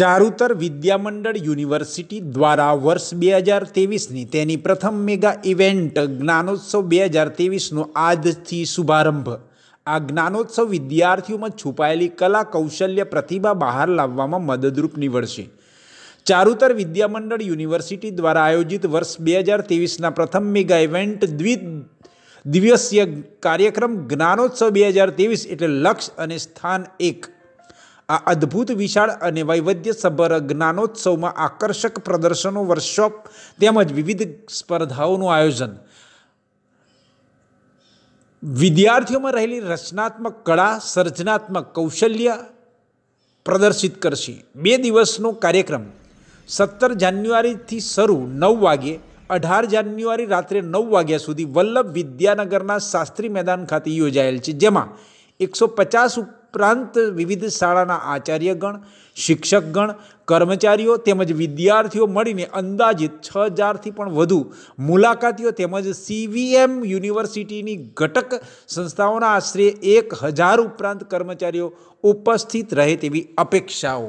ચારુતર વિદ્યામંડળ university દ્વારા વર્ષ બે હજાર તેવીસની તેની પ્રથમ મેગા ઇવેન્ટ જ્ઞાનોત્સવ બે હજાર તેવીસનો આજથી શુભારંભ આ જ્ઞાનોત્સવ વિદ્યાર્થીઓમાં છુપાયેલી કલા કૌશલ્ય પ્રતિભા બહાર લાવવામાં મદદરૂપ નીવડશે ચારુતર વિદ્યામંડળ યુનિવર્સિટી દ્વારા આયોજિત વર્ષ બે હજાર તેવીસના પ્રથમ મેગા ઇવેન્ટ દ્વિ દિવસીય કાર્યક્રમ જ્ઞાનોત્સવ બે હજાર તેવીસ એટલે લક્ષ અને સ્થાન એક આ અદ્ભુત વિશાળ અને વૈવધ્ય વૈવિધ્યસભર જ્ઞાનોત્સવમાં આકર્ષક પ્રદર્શનો વર્કશોપ તેમજ વિવિધ સ્પર્ધાઓનું આયોજન વિદ્યાર્થીઓમાં રહેલી રચનાત્મક કળા સર્જનાત્મક કૌશલ્ય પ્રદર્શિત કરશે બે દિવસનો કાર્યક્રમ સત્તર જાન્યુઆરીથી શરૂ નવ વાગ્યે અઢાર જાન્યુઆરી રાત્રે નવ વાગ્યા સુધી વલ્લભ વિદ્યાનગરના શાસ્ત્રી મેદાન ખાતે યોજાયેલ છે જેમાં એકસો પચાસ ઉપરાંત વિવિધ શાળાના આચાર્યગણ શિક્ષકગણ કર્મચારીઓ તેમજ વિદ્યાર્થીઓ મળીને અંદાજિત છ હજારથી પણ વધુ મુલાકાતીઓ તેમજ સીવીએમ યુનિવર્સિટીની ઘટક સંસ્થાઓના આશરે એક હજાર ઉપરાંત કર્મચારીઓ ઉપસ્થિત રહે તેવી અપેક્ષાઓ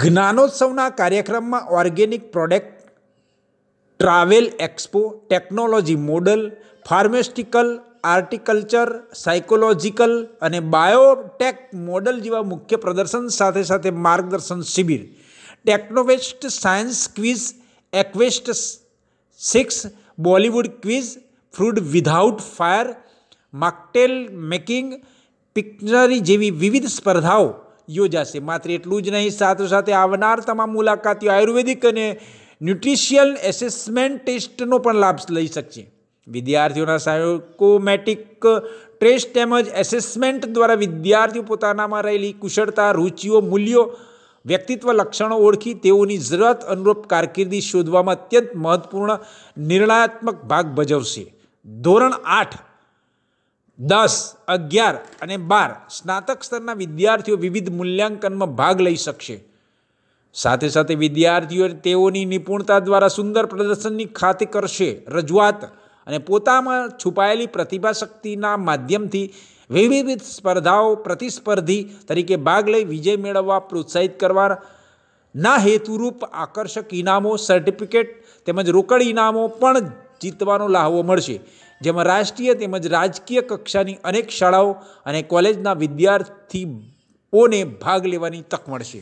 જ્ઞાનોત્સવના કાર્યક્રમમાં organic product travel expo technology model pharmaceutical agriculture psychological અને બાયોટેક મોડલ જેવા મુખ્ય પ્રદર્શન સાથે સાથે માર્ગદર્શન શિબિર ટેકનોવેસ્ટ સાયન્સ ક્વિઝ એક્વેસ્ટ six Bollywood quiz food without fire mocktail making pictionary જેવી વિવિધ સ્પર્ધાઓ યોજાશે માત્ર એટલું જ નહીં સાથે આવનાર તમામ મુલાકાતીઓ આયુર્વેદિક અને ન્યુટ્રિશિયલ એસેસમેન્ટ ટેસ્ટનો પણ લાભ લઈ શકશે વિદ્યાર્થીઓના સાયકોમેટિક ટેસ્ટ તેમજ એસેસમેન્ટ દ્વારા વિદ્યાર્થીઓ પોતાનામાં રહેલી કુશળતા રૂચિઓ મૂલ્યો વ્યક્તિત્વ લક્ષણો ઓળખી તેઓની જરૂરત અનુરૂપ કારકિર્દી શોધવામાં અત્યંત મહત્વપૂર્ણ નિર્ણયાત્મક ભાગ ભજવશે ધોરણ આઠ દસ અગિયાર અને બાર સ્નાતક સ્તરના વિદ્યાર્થીઓ વિવિધ મૂલ્યાંકનમાં ભાગ લઈ શકશે સાથે સાથે વિદ્યાર્થીઓ તેઓની નિપુણતા દ્વારા સુંદર પ્રદર્શનની ખાતે કરશે રજૂઆત અને પોતામાં છુપાયેલી પ્રતિભા શક્તિના માધ્યમથી વિવિધ સ્પર્ધાઓ પ્રતિસ્પર્ધી તરીકે ભાગ લઈ વિજય મેળવવા પ્રોત્સાહિત કરવાના હેતુરૂપ આકર્ષક ઇનામો સર્ટિફિકેટ તેમજ રોકડ ઇનામો પણ જીતવાનો લહાવો મળશે જેમાં રાષ્ટ્રીય તેમજ રાજકીય કક્ષાની અનેક શાળાઓ અને કોલેજના વિદ્યાર્થીઓને ભાગ લેવાની તક મળશે